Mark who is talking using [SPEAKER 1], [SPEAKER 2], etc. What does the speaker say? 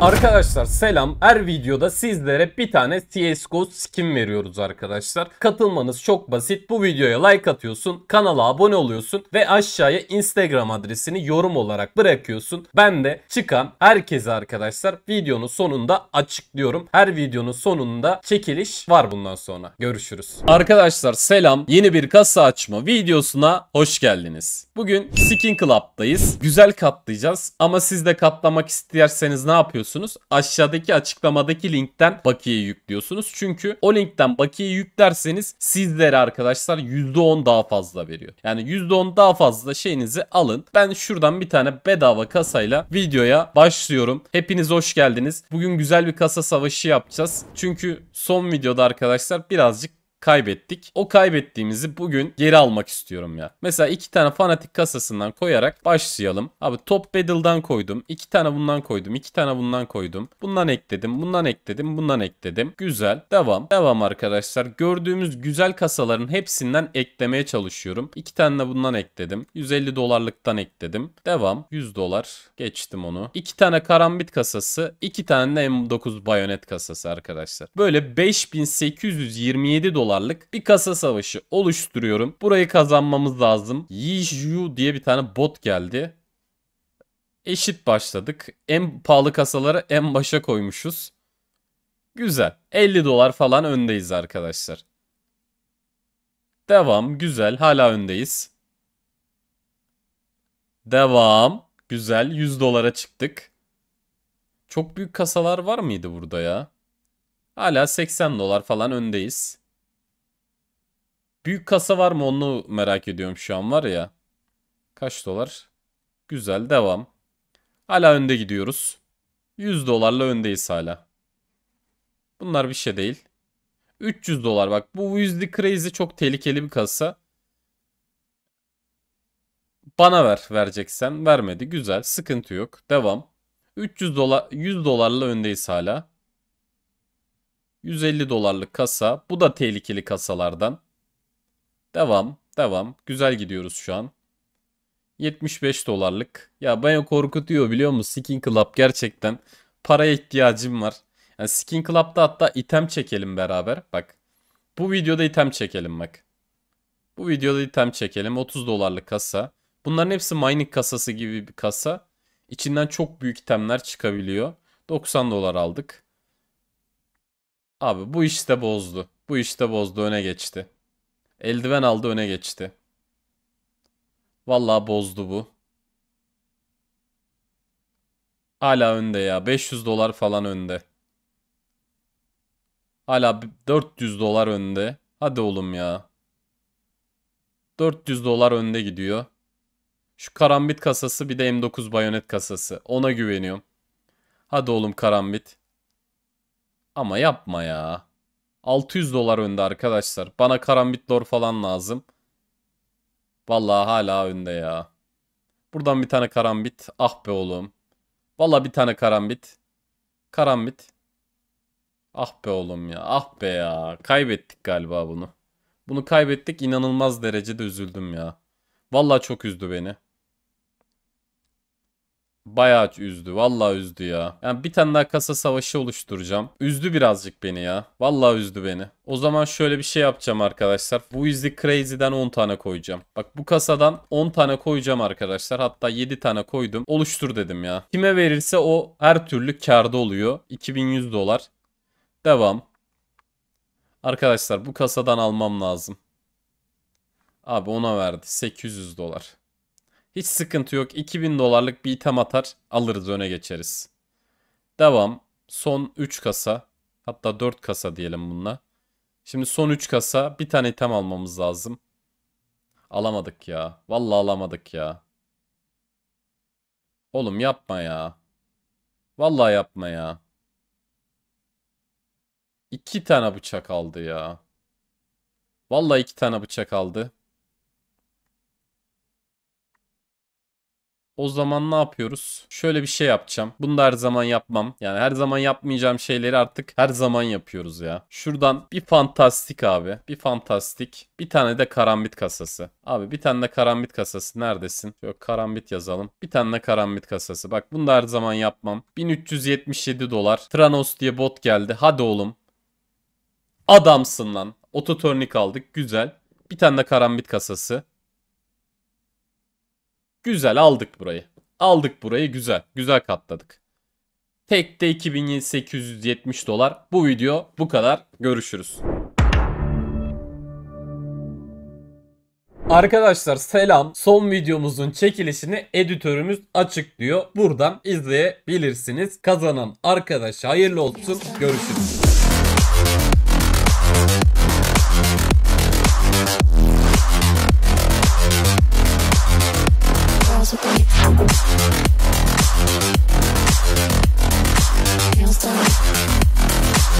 [SPEAKER 1] Arkadaşlar selam. Her videoda sizlere bir tane CSGO skin veriyoruz arkadaşlar. Katılmanız çok basit. Bu videoya like atıyorsun, kanala abone oluyorsun ve aşağıya Instagram adresini yorum olarak bırakıyorsun. Ben de çıkan herkese arkadaşlar videonun sonunda açıklıyorum. Her videonun sonunda çekiliş var bundan sonra. Görüşürüz. Arkadaşlar selam. Yeni bir kasa açma videosuna hoş geldiniz. Bugün Skin Club'dayız. Güzel katlayacağız ama siz de katlamak isterseniz ne yapıyorsunuz? yapıyorsunuz? Aşağıdaki açıklamadaki linkten bakiye yüklüyorsunuz. Çünkü o linkten bakiye yüklerseniz sizlere arkadaşlar %10 daha fazla veriyor. Yani %10 daha fazla şeyinizi alın. Ben şuradan bir tane bedava kasayla videoya başlıyorum. Hepiniz hoş geldiniz. Bugün güzel bir kasa savaşı yapacağız. Çünkü son videoda arkadaşlar birazcık kaybettik. O kaybettiğimizi bugün geri almak istiyorum ya. Mesela iki tane fanatik kasasından koyarak başlayalım. Abi top battle'dan koydum. iki tane bundan koydum. iki tane bundan koydum. Bundan ekledim. Bundan ekledim. Bundan ekledim. Güzel. Devam. Devam arkadaşlar. Gördüğümüz güzel kasaların hepsinden eklemeye çalışıyorum. İki tane de bundan ekledim. 150 dolarlıktan ekledim. Devam. 100 dolar. Geçtim onu. İki tane karambit kasası. iki tane de M9 bayonet kasası arkadaşlar. Böyle 5827 dolar dolarlık bir kasa savaşı oluşturuyorum. Burayı kazanmamız lazım. Yiju diye bir tane bot geldi. Eşit başladık. En pahalı kasaları en başa koymuşuz. Güzel. 50 dolar falan öndeyiz arkadaşlar. Devam. Güzel. Hala öndeyiz. Devam. Güzel. 100 dolara çıktık. Çok büyük kasalar var mıydı burada ya? Hala 80 dolar falan öndeyiz. Büyük kasa var mı onu merak ediyorum şu an var ya. Kaç dolar? Güzel devam. Hala önde gidiyoruz. 100 dolarla öndeyiz hala. Bunlar bir şey değil. 300 dolar bak bu Weasley Crazy çok tehlikeli bir kasa. Bana ver vereceksen vermedi güzel sıkıntı yok devam. 300 dolar 100 dolarla öndeyiz hala. 150 dolarlık kasa bu da tehlikeli kasalardan. Devam. Devam. Güzel gidiyoruz şu an. 75 dolarlık. Ya beni korkutuyor biliyor musun? Skin Club gerçekten. Paraya ihtiyacım var. Yani Skin Club'da hatta item çekelim beraber. Bak. Bu videoda item çekelim bak. Bu videoda item çekelim. 30 dolarlık kasa. Bunların hepsi mining kasası gibi bir kasa. İçinden çok büyük itemler çıkabiliyor. 90 dolar aldık. Abi bu işte bozdu. Bu işte bozdu öne geçti. Eldiven aldı öne geçti. Vallahi bozdu bu. Hala önde ya. 500 dolar falan önde. Hala 400 dolar önde. Hadi oğlum ya. 400 dolar önde gidiyor. Şu karambit kasası bir de M9 bayonet kasası. Ona güveniyorum. Hadi oğlum karambit. Ama yapma ya. 600 dolar önde arkadaşlar. Bana karambit lor falan lazım. Vallahi hala önde ya. Buradan bir tane karambit. Ah be oğlum. Vallahi bir tane karambit. Karambit. Ah be oğlum ya. Ah be ya. Kaybettik galiba bunu. Bunu kaybettik. inanılmaz derecede üzüldüm ya. Vallahi çok üzdü beni. Bayağı üzdü. Vallahi üzdü ya. Yani bir tane daha kasa savaşı oluşturacağım. Üzdü birazcık beni ya. Vallahi üzdü beni. O zaman şöyle bir şey yapacağım arkadaşlar. Bu izli crazy'den 10 tane koyacağım. Bak bu kasadan 10 tane koyacağım arkadaşlar. Hatta 7 tane koydum. Oluştur dedim ya. Kime verirse o her türlü karda oluyor. 2100 dolar. Devam. Arkadaşlar bu kasadan almam lazım. Abi ona verdi 800 dolar. Hiç sıkıntı yok. 2000 dolarlık bir item atar. Alırız öne geçeriz. Devam. Son 3 kasa. Hatta 4 kasa diyelim bununla. Şimdi son 3 kasa bir tane item almamız lazım. Alamadık ya. Vallahi alamadık ya. Oğlum yapma ya. Vallahi yapma ya. İki tane bıçak aldı ya. Vallahi iki tane bıçak aldı. O zaman ne yapıyoruz? Şöyle bir şey yapacağım. Bunu da her zaman yapmam. Yani her zaman yapmayacağım şeyleri artık her zaman yapıyoruz ya. Şuradan bir fantastik abi. Bir fantastik. Bir tane de karambit kasası. Abi bir tane de karambit kasası. Neredesin? Şöyle karambit yazalım. Bir tane de karambit kasası. Bak bunu da her zaman yapmam. 1377 dolar. Tranos diye bot geldi. Hadi oğlum. Adamsın lan. Ototörnik aldık. Güzel. Bir tane de karambit kasası. Güzel aldık burayı. Aldık burayı güzel. Güzel katladık. Tekte 2870 dolar. Bu video bu kadar. Görüşürüz. Arkadaşlar selam. Son videomuzun çekilişini editörümüz açıklıyor. Buradan izleyebilirsiniz. Kazanan arkadaşa hayırlı olsun. Görüşürüz.